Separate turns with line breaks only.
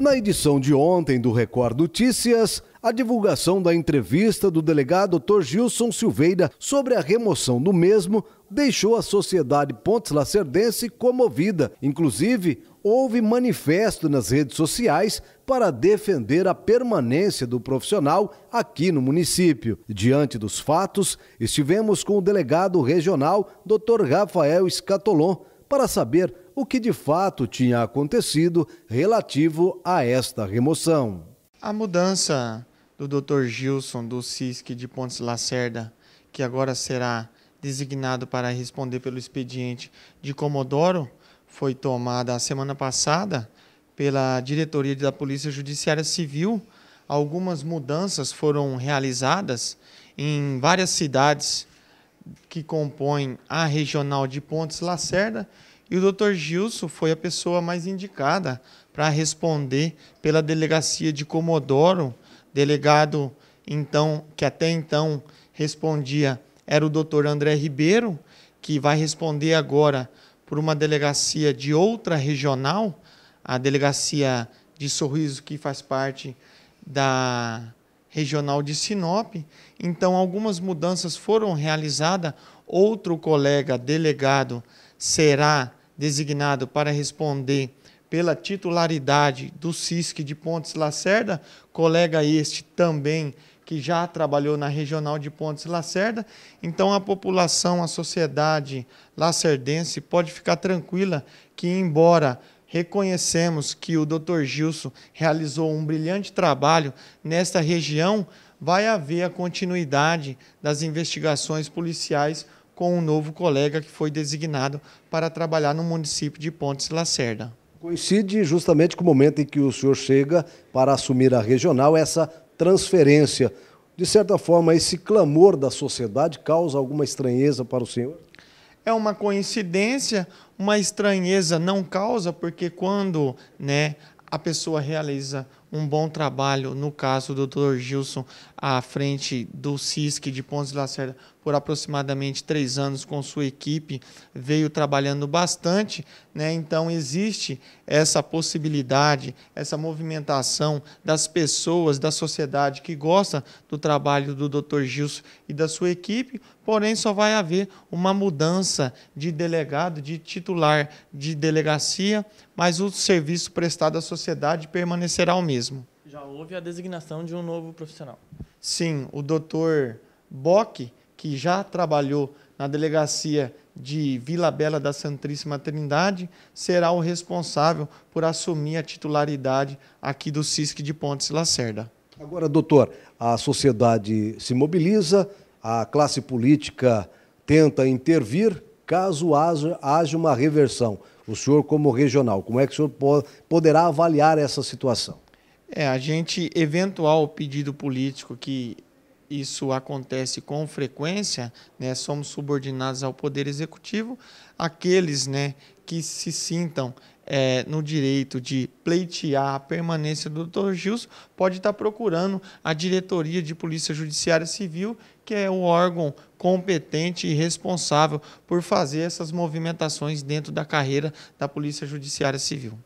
Na edição de ontem do Record Notícias, a divulgação da entrevista do delegado Dr. Gilson Silveira sobre a remoção do mesmo deixou a sociedade Pontes Lacerdense comovida. Inclusive, houve manifesto nas redes sociais para defender a permanência do profissional aqui no município. Diante dos fatos, estivemos com o delegado regional Dr. Rafael Escatolon para saber o que de fato tinha acontecido relativo a esta remoção. A mudança do Dr. Gilson do CISC
de Pontes Lacerda, que agora será designado para responder pelo expediente de Comodoro, foi tomada a semana passada pela diretoria da Polícia Judiciária Civil. Algumas mudanças foram realizadas em várias cidades que compõem a regional de Pontes Lacerda e o Dr. Gilson foi a pessoa mais indicada para responder pela delegacia de Comodoro, delegado então que até então respondia era o Dr. André Ribeiro, que vai responder agora por uma delegacia de outra regional, a delegacia de Sorriso que faz parte da regional de Sinop. Então algumas mudanças foram realizadas, outro colega delegado será designado para responder pela titularidade do CISC de Pontes Lacerda, colega este também que já trabalhou na regional de Pontes Lacerda. Então a população, a sociedade lacerdense pode ficar tranquila que embora reconhecemos que o Dr. Gilson realizou um brilhante trabalho nesta região, vai haver a continuidade das investigações policiais com um novo colega que foi designado para trabalhar no município de Pontes Lacerda.
Coincide justamente com o momento em que o senhor chega para assumir a regional, essa transferência. De certa forma, esse clamor da sociedade causa alguma estranheza para o senhor?
É uma coincidência, uma estranheza não causa, porque quando né, a pessoa realiza um bom trabalho, no caso do Dr. Gilson, à frente do CISC de Pontes de Lacerda, por aproximadamente três anos com sua equipe, veio trabalhando bastante, né? então existe essa possibilidade, essa movimentação das pessoas, da sociedade que gosta do trabalho do Dr. Gilson e da sua equipe, porém só vai haver uma mudança de delegado, de titular de delegacia, mas o serviço prestado à sociedade permanecerá o mesmo mesmo. Já houve a designação de um novo profissional. Sim, o doutor Bock, que já trabalhou na delegacia de Vila Bela da Santíssima Trindade, será o responsável por assumir a titularidade aqui do CISC de Pontes Lacerda.
Agora, doutor, a sociedade se mobiliza, a classe política tenta intervir, caso haja, haja uma reversão. O senhor, como regional, como é que o senhor poderá avaliar essa situação?
É, a gente, eventual pedido político que isso acontece com frequência, né, somos subordinados ao Poder Executivo, aqueles né, que se sintam é, no direito de pleitear a permanência do Dr. Gilson pode estar procurando a Diretoria de Polícia Judiciária Civil, que é o órgão competente e responsável por fazer essas movimentações dentro da carreira da Polícia Judiciária Civil.